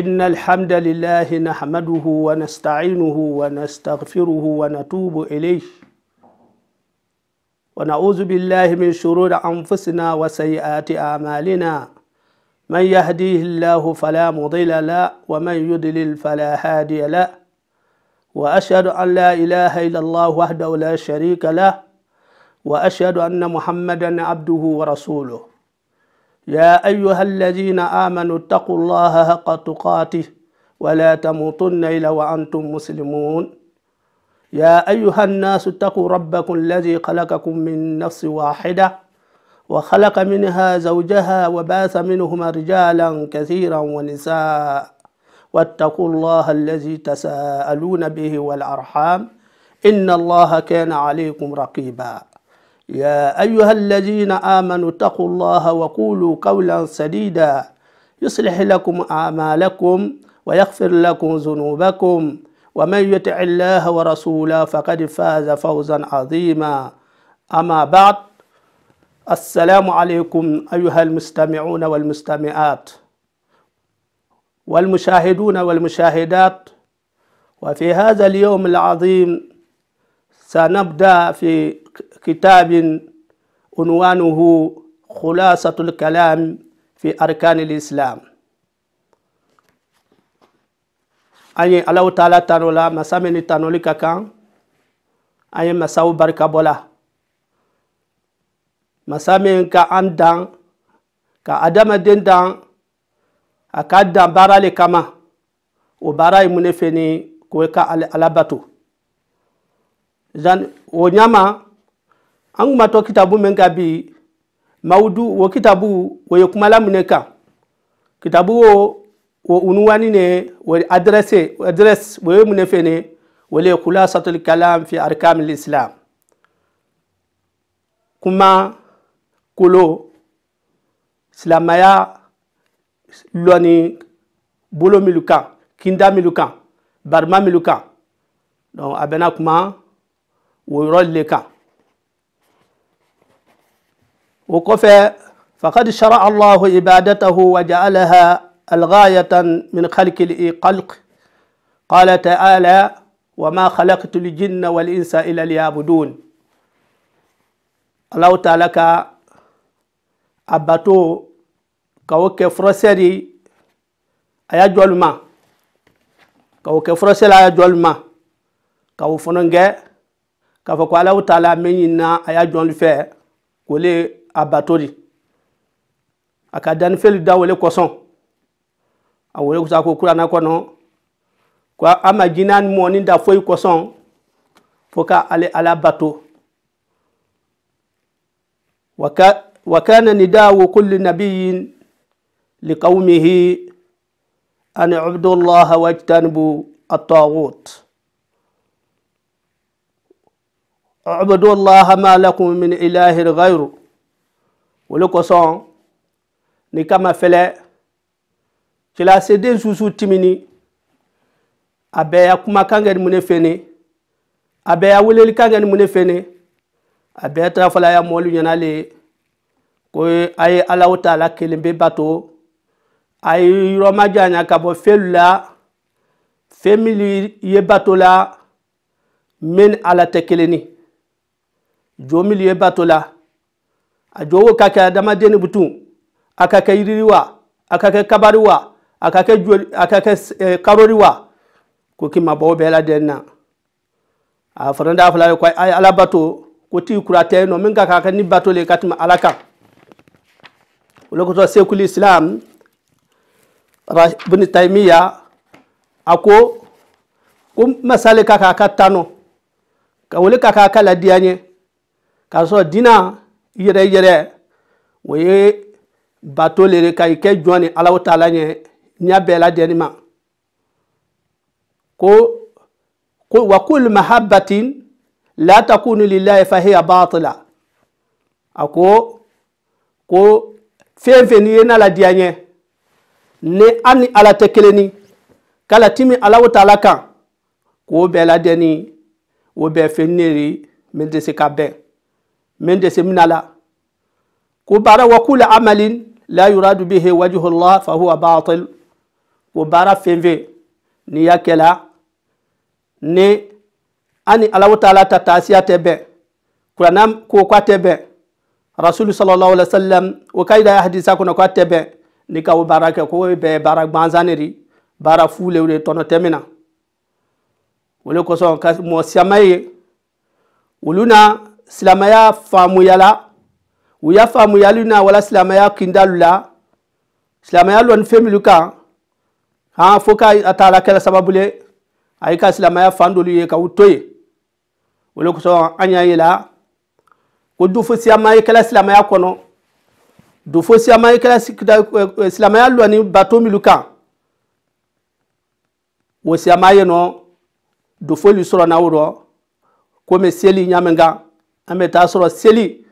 إن الحمد لله نحمده ونستعينه ونستغفره ونتوب إليه ونعوذ بالله من شرور أنفسنا وسيئات أعمالنا من يهديه الله فلا مضل له ومن يضلل فلا هادي له وأشهد أن لا إله إلا الله وحده لا شريك له وأشهد أن محمدا عبده ورسوله يا أيها الذين آمنوا اتقوا الله حق تقاته ولا تموتن إلا وأنتم مسلمون يا أيها الناس اتقوا ربكم الذي خلقكم من نفس واحدة وخلق منها زوجها وباث منهما رجالا كثيرا ونساء واتقوا الله الذي تساءلون به والأرحام إن الله كان عليكم رقيباً يا أيها الذين آمنوا اتقوا الله وقولوا قولا سديدا يصلح لكم أعمالكم ويغفر لكم ذنوبكم ومن يطع الله ورسوله فقد فاز فوزا عظيما أما بعد السلام عليكم أيها المستمعون والمستمعات والمشاهدون والمشاهدات وفي هذا اليوم العظيم سنبدأ في كتاب عنوانه خلاصة الكلام في أركان الإسلام أي الله تعالى تنولا مسامن تنولي ككان أي مساو بركة بولا مسامن كأن دان كأدم دين دان أكاد دان بارا لكما وبراي يمنفني كويكا على باتو zan o ɲama an kun kitabu min ka bi mawudu o kitabu o ye kumala minɛ kan kitabu wo o unuwani ne wo adresse adresse o ye mun le kula kalam fi arkamil islam kuma kolo silamaya loni bolo minnu kinda minnu kan barima minnu kan kuma ويرلك وقف فقد شرع الله عبادته وجعلها الغاية من خلق الخلق قال تعالى وما خلقت الجن والإنس إلا ليعبدون الله تعالى أباتو كوك فرسري أيا جولما كوك فرسري أيا جولما كوفنونجي k'a fɔ ko alahu taala min ɲinina a y'a jɔn fɛ k'o le a bato di a ka dannifɛli da wele kosɔn a wele kusa ko kurana kɔnɔ ko a ma jinɛ ni mɔni da foyi kosɔn fo ka ale ala bato wa kana nidawu kulli nabiyin liqaumihi an ibudu llaha wajtanibu at-taghut اعبدوا الله ما لكم من إله غيره ولكسان نكما فلا تلا سيدين سوسو تمني أبيا كما كان من فني أبيا ولل كان من فني أبيا تفلا يا مولو ينالي كوي a ye alaw ta la kelen bɛ bato a ye yɔrɔ ma janya ka bɔ fɛlu jo milieu batola, la a jowo ka kɛ adamadeni butu a ka kɛ yiriri wa a ka kɛ kabari wa a ka kɛ joli a ka kɛ eh, karori wa ko k'i ma bɔ o bɛɛ la den na a fana da fila ko a ala bato ko t'i kura tɛ nɔ min ka kan ka ni bato le ka tɛmɛ ala kan o de kosɔn sekuli islam bin taimiya a ko ko masale ka kan ka tan nɔ ka wele ka kan ka ladiya ɲɛ k'a sɔrɔ dina yɛrɛ yɛrɛ o ye bato le de ka i kɛ jɔn ni alaw ta la ɲɛ ɲɛ bɛɛ lajɛlen ma ko ko wa kul mahabbatin la takunu lillahi fa hiya batila a ko ko fɛn fɛn n'i ye n'a ladiya ɲɛ ni an ni ala tɛ kelen ni k'ala timi alaw ta la kan k'o bɛɛ lajɛlen o bɛɛ fɛn ne de min tɛ se ka bɛn min de se mina la ko baara wa kula amalin la yuradu bihi wajhullah fa huwa batil ko baara fɛn fɛn n'i y'a kɛla ni ani alaw taala ta taasiya tɛ bɛn kurana ko k'a tɛ bɛn rasulu sallallahu alaihi wasallam o ka yira hadisa kɔnɔ k'a tɛ bɛn ni ka o baara kɛ ko o bɛɛ baara gbansan de di baara fulew de tɔnɔ tɛ min na o de kosɔn ka mɔ siama ye olu na silamaya faamuyala u y'a faamuyali na wala silamaya kindalu la silamaya lɔni fɛn minnu kan han fo ka a taara kɛra sababu le a y'i ka silamaya fan dɔlu ye ka u to yen o de kosɔn an y'a ye la ko dofo siyama ye kɛra silamaya kɔnɔ dofo siyama ye kɛra eh, eh, silamaya lɔni bato minnu kan o siyama ye nɔ dofo li sɔrɔ na o rɔ komi seli ɲamɛ an bɛ taa sɔrɔ seli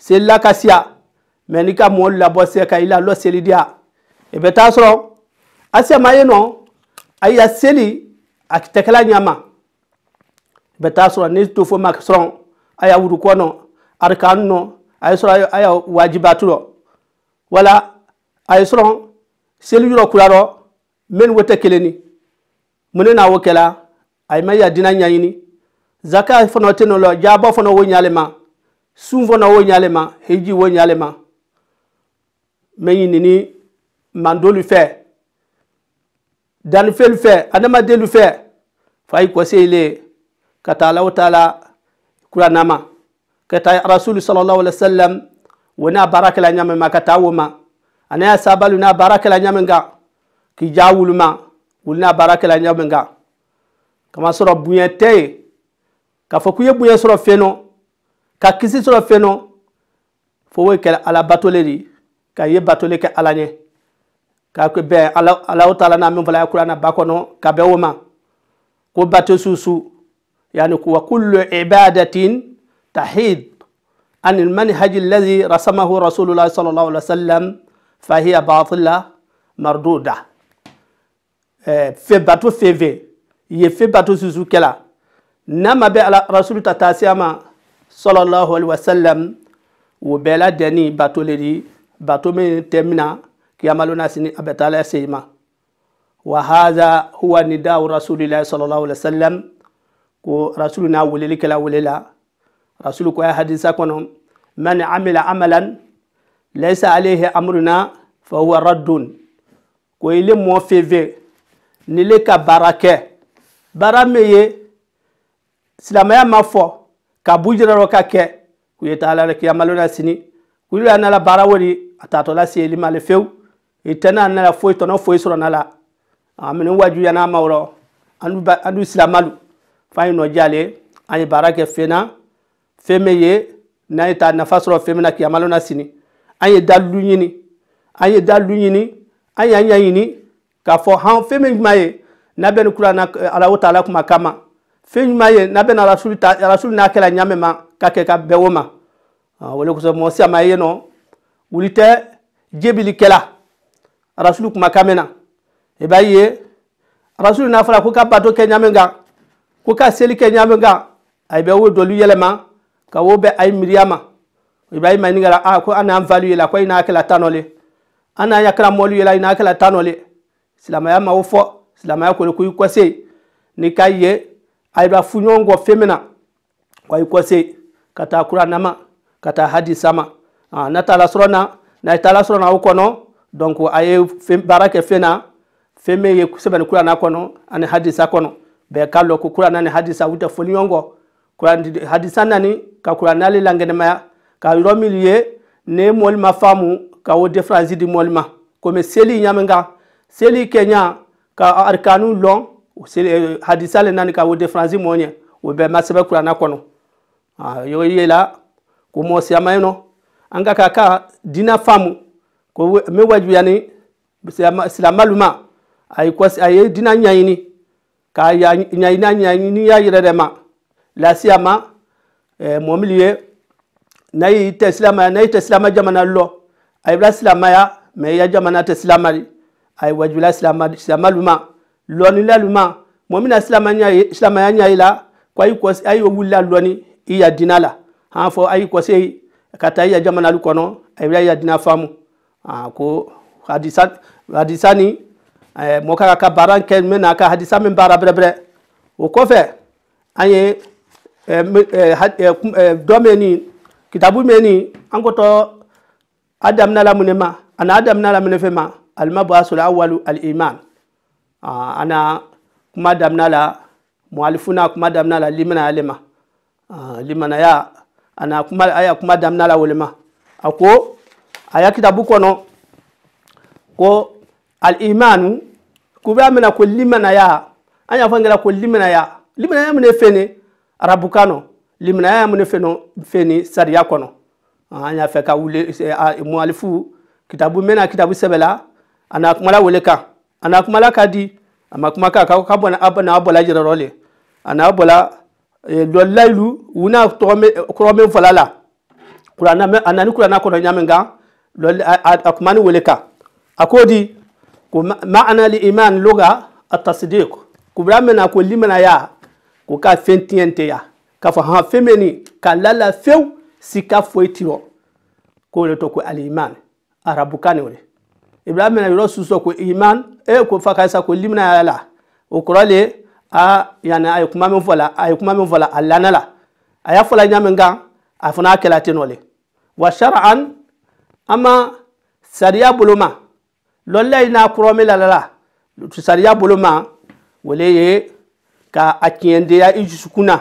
selila ka siya mɛ n'i ka mɔɔ labɔ se ka i la lɔ seli diya i bɛ taa sɔrɔ a sɛma yen nɔ a ya seli a tɛ kɛla ɲama i bɛ taa sɔrɔ ni to ma sɔrɔ a ya wuru kɔnɔ arikanu nɔ a ye sɔrɔ a ya wajibatu rɔ wala a ye sɔrɔ seli yɔrɔ kura rɔ mɛni wo tɛ kelen ni mun ne na wo kɛla a ye ma ya dina ɲaɲini zaka fono teno lo jabo fono wo nyalema sun fono wo ma, heji wo nyalema meyi nini mandolu fɛ danifelu fɛ adamadelu fɛ fa yi kɔse ile ka taa alaw taa la kura nama ka taa rasulu sallallahu alaihi wasallam wo n'a baarakɛla ɲamin ma ka taa wo ma ani a sabalu n'a baarakɛla ɲamin kan k'i ja wulu ma wulu n'a baarakɛla ɲamin kan kamasɔrɔ bonya tɛ yen k'a fɔ k'i ye bonya sɔrɔ fɛn nɔ ka kisi sɔrɔ fɛn nɔ fo o kɛra ala batole de ka ye batole kɛ ala ɲɛ k'a bɛn ala alaw ta n'a min fɔla kuranɛ ba kɔnɔ ka bɛn o ma ko bato susu yani kuwa kullu ibadatin tahid عن المنهج الذي رسمه رسول الله صلى الله عليه وسلم فهي باطلة مردودة في باتو في في يفي باتو سوسو كلا nama bɛ ala rasulu ta taasiya ma sallallahu alaihi wa sallam wo bɛɛ la dɛnni bato le di bato min tɛ mina kiyamalo na sini a bɛ taa la se ma wa haza huwa ni daawu rasulilahi sallallahu alaihi wa sallam ko rasulu n'a weleli kɛla wele la rasulu ko a hadisa kɔnɔ man amila amalan laysa alayhi amruna fa huwa raddun ko ile mɔ feve ni le ka baara kɛ baara min ye silamaya ma fɔ ka bujirarɔ ka kɛ k'u ye taala rɛ kiyamalo la sini k'u yɛrɛ nala baara wo a taatɔ la seyeli ma le fewu i tɛ n'a nala foyi tɔnɔ foyi sɔrɔ n'a la a minɛ wajuya n'a ma wɔrɔ an du silamalu f'an ye nɔ jale an ye baara kɛ fɛn na fɛn min ye n'an ye taa nafa sɔrɔ fɛn min na kiyamalo la sini an ye dalilu ɲini an ye dalilu ɲini an y'an ɲɛɲini k'a fɔ han fɛn min jumɛn ye n'a bɛ nin kuranɛ Alahu taala kuma kama fɛn ɲuman ye n'a bɛna rasulu ta rasulu n'a kɛla ɲamɛ ma ka kɛ ka bɛn o ma o le kosɔn mɔgɔ siama ye nɔ wuli tɛ jebili kɛla rasulu kuma kamɛ na i b'a ye rasulu n'a fɔra ko ka bato kɛ ɲamɛ kan ko ka seli kɛ ɲamɛ kan a bɛ wo dɔlu yɛlɛma ka wo bɛ a ye miiriya ma i b'a ye maɲini kɛra a ko an n'an valu ye la ko i n'a kɛla tan nɔ le an n'an yakira mɔlu ye la i n'a kɛla tan nɔ le silamaya ma o fɔ silamaya ko le ko i kɔse n'i ka ye ayɓa go femena wayi kose kata kura nama kata hadi sama ah, na tala sorona na tala sorona o kono donc a fem, baara fena feme ye fɛn min ye sɛbɛnni kuranna kɔnɔ ani hadisa kono be k'a ku ko kuranna ni hadisa u tɛ foli ɲɔgɔn kɔ kuran hadisa nani ka kuranali langɛnɛmaya ka yɔrɔ min ye ne mol ma faamu ka o defrazi di molma comme seli ɲamin seli kenya ka arkanu long sele eh, hadisa le nani ka wo franzi mo nye wo masebe kura na kono ah yo yela la ko mo si amay no anga ka ka dina famu ko me waju yani silamaluma ay ko ay dina nyayini ka ya nyayina nyayini ya yire ma la siama eh, momiliye na yi ta silama na yi ta silama jamana lo ay bla silama ya me ya jamana ta silama ay wajula silama silama maluma lɔni eh, eh, eh, la luma mɔmi na silamaya ɲa ye la ko ayi kɔsi ayi wulila lɔni i ya dina la an fɔ ayi kɔsi ka taa i ya jamanali kɔnɔ a ya dina faamu aa ko hadisa hadisa ni ɛɛ mɔgɔ ka ka baara kɛ n bɛna ka hadisa min baara bɛrɛbɛrɛ o kɔfɛ an ye ɛɛ ɛɛ ɛɛ dɔ mɛ nin kitabu mɛ nin an kɔtɔ adamina lamune ma ani adamina lamune fɛ ma alimabɔ a sɔrɔ awalu aliman. Ah, ana kuma damina la mualifuna kuma damina la limanaya le limana ah, ya ana kuma aya kuma damina la wole ako aya kitabu kono ko al-imanu kuba mena ko limana y'a anya fangela ko limana ya limana ya fɛn fene arabukan nɔ limanaya mun de fene ne sariya kono ah, an y'a fɛ ka wuli eh, mualifu kitabu mena kitabu sebela ana kuma la wele kan ana kuma la kadi ama kuma ka ka ka bona abana abola jira role ana abola do e, lailu una to me ko me fala la qur'ana me anani qur'ana ko nyame nga do akumani weleka akodi ko ma'ana li iman luga at-tasdiq kubra me na ko limana ya ko ka fentiente ya ka fa ha femeni ka lala few sika foitiro ko le to ko al iman arabu kanore ibrahim na yoro suso ko iman e eh, ko fa kaysa ko limna ala o korale a yana ay kuma men fola ay kuma men fola alana la aya fola nyamen ga afana kala tinole wa shar'an ama sariya buluma lolla ina kurome la la tu sariya buluma wole ye ka a tiɲɛnde ya i jusukun na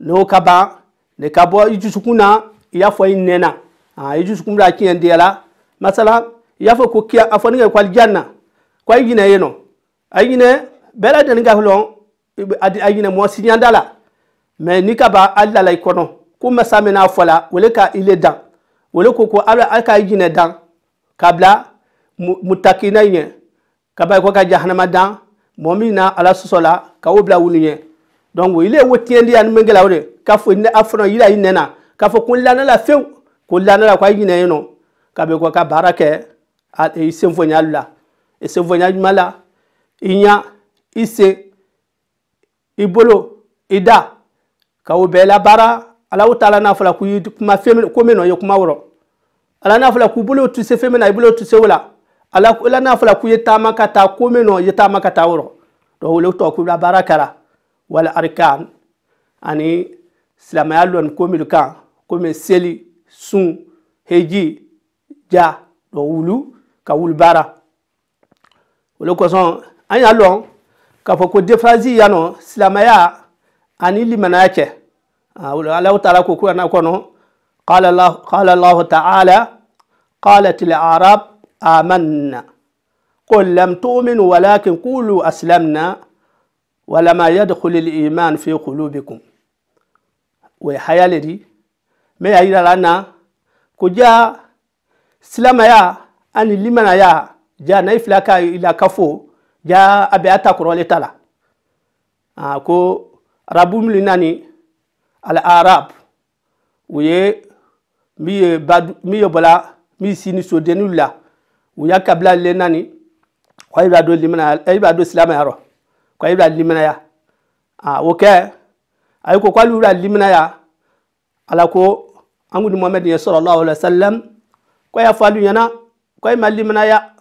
n'o ka ban ne ka bɔ i jusukun y'a fɔ i nɛna i jusukun bɛ la masala i y'a fɔ ko kiya a fɔ ne Kwa ay yine yeno ay bela den ga hulon adi ay yine mo sinyanda la mais ni ka ba alla lay kono ku masa mena fola wala ka ile dan wole ko ko ala aka ay yine dan kabla mutakina ye kaba ko ka jahannama dan momina ala sosola ka wo bila donc ile wo tiende ya mengela wore ka fo ne afro yira inena ka fo kun lana la feu kun lana la kwa yine yeno kabe ko ka barake a e senfo nyalu esevonyadumala inya ise ibolo ida ka o bɛɛ labaara alaw taala n'a fɔla k'u kuma fɛn min ko min nɔ kuma wɔrɔ ala n'a fɔla k'u bolo tu se fɛn min na i tu se o ala ala n'a fɔla k'u ye taama ka taa ko min nɔ i ye taama ka taa wɔrɔ k'u labaara kɛra wali arikan ani silamɛya lɔni ko minnu kan komi seli sun heji ja dɔnku wulu ka wulu baara. ولو كوزون أنا لون كفوكو دفازي يانو سلامايا أني لي مناكي أولو الله تعالى كوكو أنا كونو قال الله قال الله تعالى قالت العرب آمنا قل لم تؤمنوا ولكن قولوا أسلمنا ولما يدخل الإيمان في قلوبكم وحيالي دي ما يعيد لنا كجا سلاما يا أني يا ja na i fila ka ila kafo ja a bɛ a ta kɔrɔlen ta la a ko arabu minnu nani ala arab u ye min ye badu min ye bɔla min sini sodenninw la u y'a kabila le nani ko e b'a don limanaya e b'a don silamɛya rɔ ko e b'a limanaya a o kɛ a ko k'ale b'a limanaya ala ko an kun ni muhammed ye sɔrɔ alahu alayhi wa sallam ko a y'a fɔ alu ɲɛna ko e ma limanaya.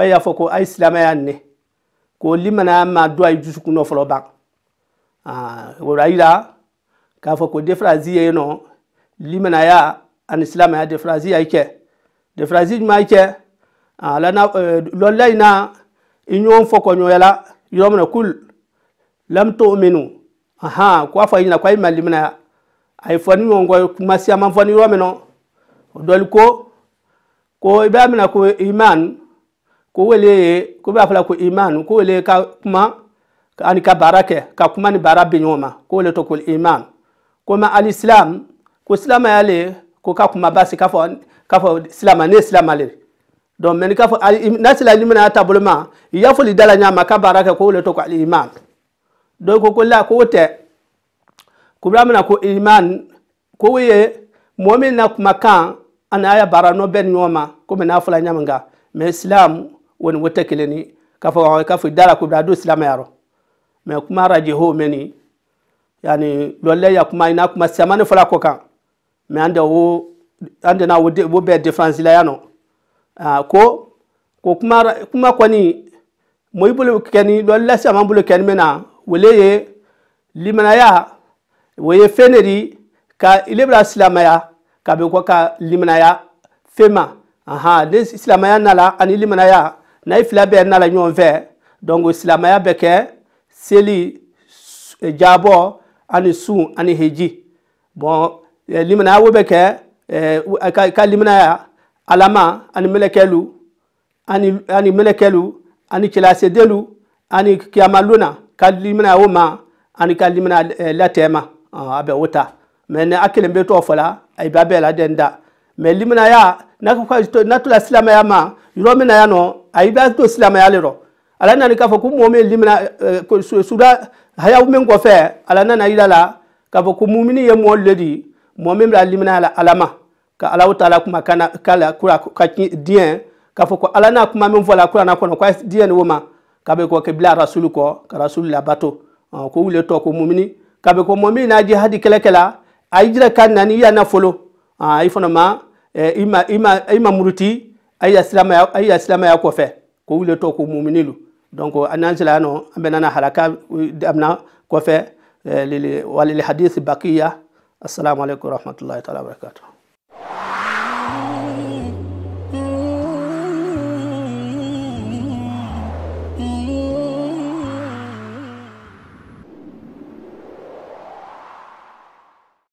o y'a fɔ ko a ye silamɛya ne ko limana ma do a ye dusukun nɔ fɔlɔ ban o la yira k'a fɔ ko defaransi ye yen nɔ limanaya ani silamɛya defaransi y'a kɛ defaransi jumɛn y'a kɛ ala na lɔlila in na i ɲɔgɔn fɔ kɔɲɔyala yɔrɔ min na kul lam t'o minnu ahan ko a fɔ a ɲɛna ko a ye ma limanaya a ye fɔ ni ɲɔgɔn kɔ kuma siyaman fɔ ni yɔrɔ min na o dɔli ko ko i b'a minɛ ko iman. ko wele ye ko b'a fɔla ko iman ko wele ka kuma ani ka barake ka kuma ni baara bɛ ɲɔgɔn ko wele to ko iman ko ma alisilam ko silamaya le ko ka kuma basi k'a fɔ k'a fɔ silama ne islam ale don men mɛ k'a fɔ ali n'a sera ni mena ma y'a fɔli da la ma ka barake kɛ ko wele to ko ali iman do ko ko la ko te tɛ kubila mina ko iman ko ye mɔgɔ min na kumakan ani a ya baara nɔ bɛ ni ɲɔgɔn ma komi n'a fɔla ɲa min woni wote keleni kafo kafo dara ko do islam yaro me kuma raji ho meni yani lolle ya kuma ina kuma samane fala ko me ande wo ande na wo wo be difference la yano ah ko ko kuma kuma kwani moy bulu keni lolle sama bulu keni mena wole ye limanaya wo ye feneri ka ilebra silamaya ka be ko ka limanaya fema aha ne silamaya nala ani limanaya na i fila bɛɛ nala ɲɔgɔn fɛ donc silamaya bɛ kɛ seli jaabɔ ani sun ani heji bon limanaya wo bɛ kɛ ka, ka limanaya alama ani mɛlɛkɛlu ani ani mɛlɛkɛlu ani cɛlasedelu ani kiyamalona ka limanaya wo ma ani ka limanaya latɛma a bɛ wo ta mɛ ni a kelen bɛ tɔgɔ fɔla a ba bɛɛ la dɛn da mɛ limanaya n'a tola silamaya ma yɔrɔ min na yan nɔ ayiba to silamaya le rɔ eh, ala nana k'a fɔ ko mɔgɔ min limina suda hayaw min kɔfɛ ala nana yira la k'a fɔ ko mumini ye mɔɔ le di mɔɔ min bɛna limina la ala ma ka alaw ta la kuma kana kala kura ka diɲɛ k'a fɔ ko ala n'a kuma min fɔ la n'a kɔnɔ ko a diɲɛ ni o ma k'a bɛ kɔ kɛ bila rasulu kɔ ka rasulu labato ah, ko wuli tɔ ko mumini k'a bɛ ko mɔɔ min n'a jihadi kɛlɛkɛ la a y'i jira ka na ni i y'a nafolo ah, i fana ma eh, i ma i ma muruti ay ya silama ay ya silama ya ko ko wule to ko mu'minilu donc anan sila no ambe nana halaka amna kofe fe eh, lil walil hadith baqiya assalamu alaikum warahmatullahi ta'ala wabarakatuh